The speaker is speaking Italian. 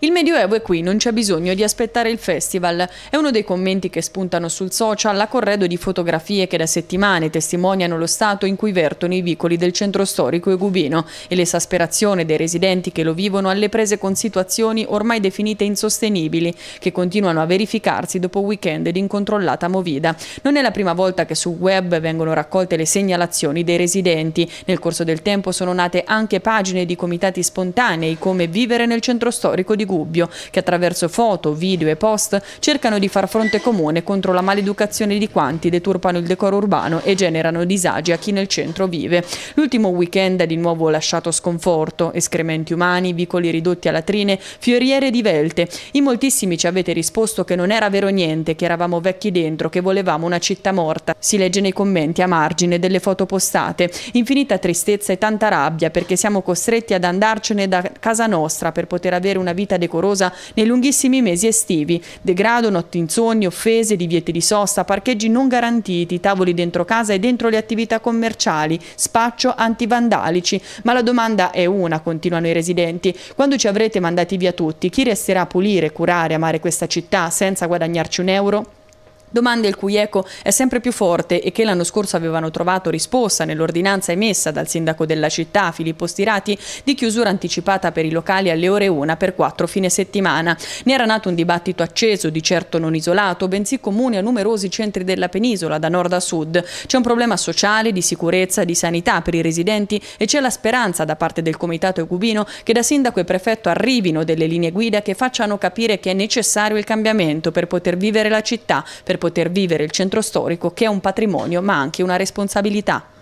Il Medioevo è qui, non c'è bisogno di aspettare il festival. È uno dei commenti che spuntano sul social a corredo di fotografie che da settimane testimoniano lo stato in cui vertono i vicoli del centro storico egubino e l'esasperazione dei residenti che lo vivono alle prese con situazioni ormai definite insostenibili, che continuano a verificarsi dopo weekend di incontrollata movida. Non è la prima volta che sul web vengono raccolte le segnalazioni dei residenti. Nel corso del tempo sono nate anche pagine di comitati spontanei come Vivere nel centro storico di Gubbio, che attraverso foto, video e post cercano di far fronte comune contro la maleducazione di quanti deturpano il decoro urbano e generano disagi a chi nel centro vive. L'ultimo weekend ha di nuovo lasciato sconforto, escrementi umani, vicoli ridotti a latrine, fioriere divelte. In moltissimi ci avete risposto che non era vero niente, che eravamo vecchi dentro, che volevamo una città morta. Si legge nei commenti a margine delle foto postate. Infinita tristezza e tanta rabbia perché siamo costretti ad andarcene da casa nostra per poter avere una vita decorosa nei lunghissimi mesi estivi. Degrado, notti insonni, offese, divieti di sosta, parcheggi non garantiti, tavoli dentro casa e dentro le attività commerciali, spaccio antivandalici. Ma la domanda è una, continuano i residenti. Quando ci avrete mandati via tutti, chi resterà a pulire, curare, amare questa città senza guadagnarci un euro? Domande il cui eco è sempre più forte e che l'anno scorso avevano trovato risposta nell'ordinanza emessa dal sindaco della città, Filippo Stirati, di chiusura anticipata per i locali alle ore 1 per quattro fine settimana. Ne era nato un dibattito acceso, di certo non isolato, bensì comune a numerosi centri della penisola, da nord a sud. C'è un problema sociale, di sicurezza, di sanità per i residenti e c'è la speranza da parte del comitato ecubino che da sindaco e prefetto arrivino delle linee guida che facciano capire che è necessario il cambiamento per poter vivere la città, per per poter vivere il centro storico che è un patrimonio ma anche una responsabilità.